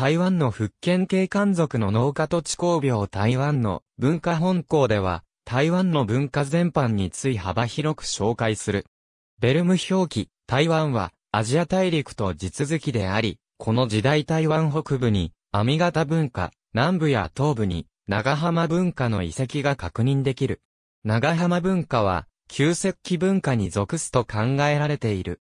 台湾の福建系漢族の農家土地工業台湾の文化本校では、台湾の文化全般につい幅広く紹介する。ベルム表記、台湾はアジア大陸と地続きであり、この時代台湾北部に網型文化、南部や東部に長浜文化の遺跡が確認できる。長浜文化は旧石器文化に属すと考えられている。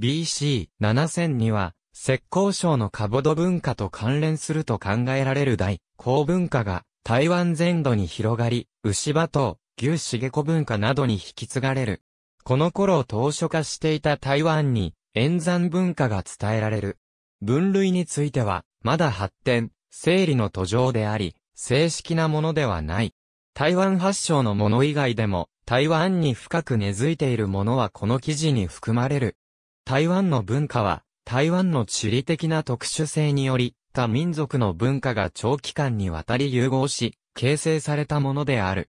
BC7000 には浙江省のカボド文化と関連すると考えられる大、高文化が台湾全土に広がり、牛場と牛茂子文化などに引き継がれる。この頃当初化していた台湾に、演算文化が伝えられる。分類については、まだ発展、整理の途上であり、正式なものではない。台湾発祥のもの以外でも、台湾に深く根付いているものはこの記事に含まれる。台湾の文化は、台湾の地理的な特殊性により、他民族の文化が長期間にわたり融合し、形成されたものである。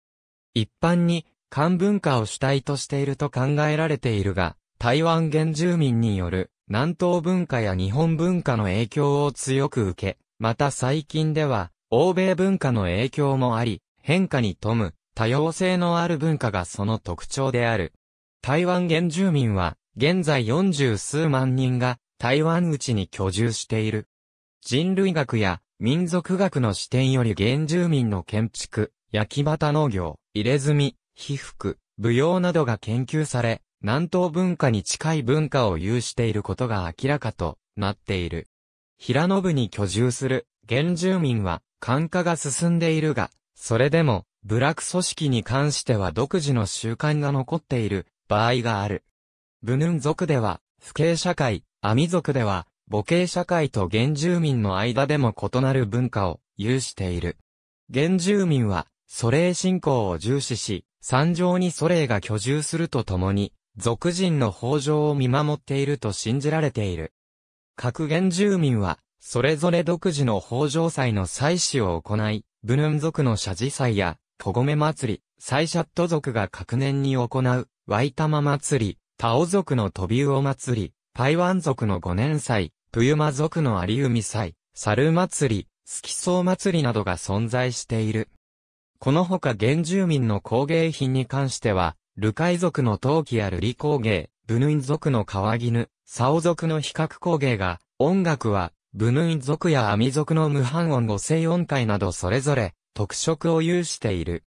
一般に、漢文化を主体としていると考えられているが、台湾原住民による南東文化や日本文化の影響を強く受け、また最近では、欧米文化の影響もあり、変化に富む多様性のある文化がその特徴である。台湾原住民は、現在40数万人が台湾内に居住している。人類学や民族学の視点より原住民の建築、焼き畑農業、入れ墨、被服、舞踊などが研究され、南東文化に近い文化を有していることが明らかとなっている。平野部に居住する原住民は感化が進んでいるが、それでも部落組織に関しては独自の習慣が残っている場合がある。部ヌン族では、不敬社会、アミ族では、母系社会と原住民の間でも異なる文化を有している。原住民は、祖霊信仰を重視し、山上に祖霊が居住するとともに、族人の豊穣を見守っていると信じられている。各原住民は、それぞれ独自の豊穣祭の祭祀を行い、ブヌン族の社寺祭や、トゴメ祭り、サイシャット族が各年に行う、ワイタマ祭り、タオ族のトビウオ祭り、パイワン族の五年祭、プユマ族の有海祭、猿祭り、スキソウ祭りなどが存在している。このほか原住民の工芸品に関しては、ルカイ族の陶器やる璃工芸、ブヌイ族の川絹、サオ族の比較工芸が、音楽は、ブヌイ族やアミ族の無反音五星音階などそれぞれ、特色を有している。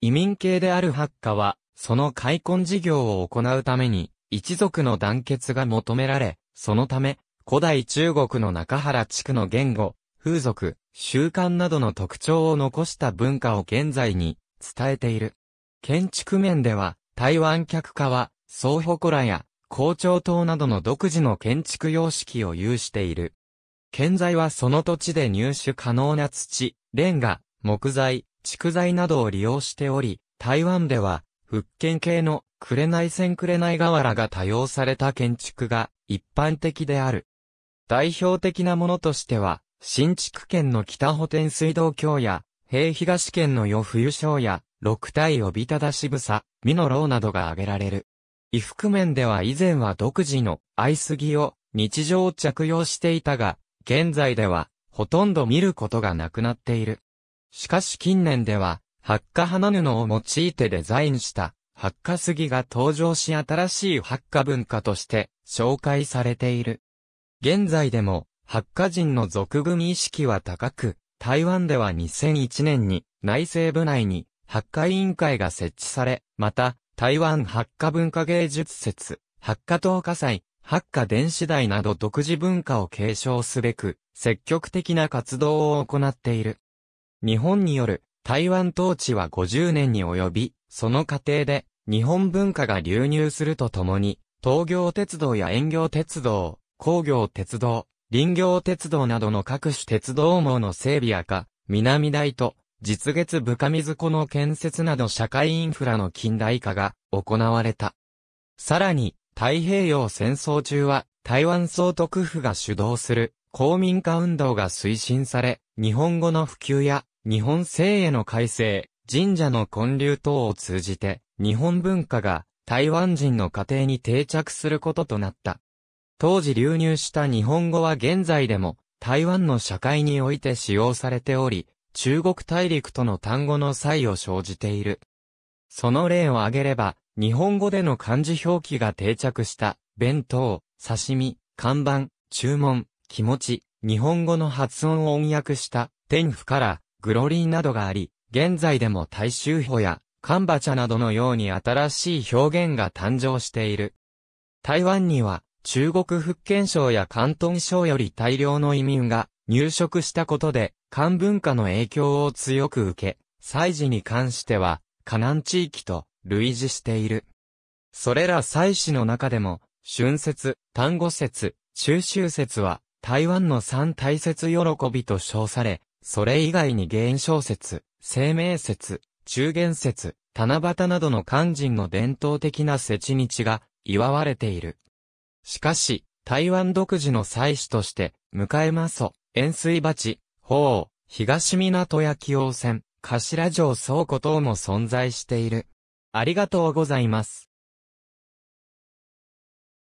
移民系であるハッカは、その開墾事業を行うために、一族の団結が求められ、そのため、古代中国の中原地区の言語、風俗、習慣などの特徴を残した文化を現在に伝えている。建築面では、台湾客家は、総祠や、校長塔などの独自の建築様式を有している。建材はその土地で入手可能な土、レンガ、木材、蓄材などを利用しており、台湾では復建系の紅線紅瓦が多用された建築が一般的である。代表的なものとしては、新築圏の北補天水道橋や、平東圏の与冬章や、六体帯びたしぶさ、美濃楼などが挙げられる。衣服面では以前は独自の愛すぎを日常着用していたが、現在ではほとんど見ることがなくなっている。しかし近年では発火花布を用いてデザインした発火杉が登場し新しい発火文化として紹介されている。現在でも発火人の俗組意識は高く、台湾では2001年に内政部内に発火委員会が設置され、また台湾発火文化芸術節、発火東火祭、発火電子台など独自文化を継承すべく、積極的な活動を行っている。日本による台湾統治は50年に及び、その過程で日本文化が流入するとともに、東業鉄道や遠業鉄道、工業鉄道、林業鉄道などの各種鉄道網の整備やか、南大と、実月深水湖の建設など社会インフラの近代化が行われた。さらに、太平洋戦争中は、台湾総督府が主導する公民化運動が推進され、日本語の普及や日本政への改正、神社の建立等を通じて、日本文化が台湾人の家庭に定着することとなった。当時流入した日本語は現在でも台湾の社会において使用されており、中国大陸との単語の際を生じている。その例を挙げれば、日本語での漢字表記が定着した、弁当、刺身、看板、注文、気持ち、日本語の発音を音訳した、天賦から、グロリーなどがあり、現在でも大衆歩やカンバチャなどのように新しい表現が誕生している。台湾には中国福建省や広東省より大量の移民が入植したことで漢文化の影響を強く受け、祭事に関しては河南地域と類似している。それら祭祀の中でも、春節、単語節、中秋節は台湾の三大節喜びと称され、それ以外に現象説、生命説、中元説、七夕などの肝心の伝統的な節日が祝われている。しかし、台湾独自の祭祀として、迎えまそ、円水鉢、鳳凰、東港焼温泉、頭城倉庫等も存在している。ありがとうございます。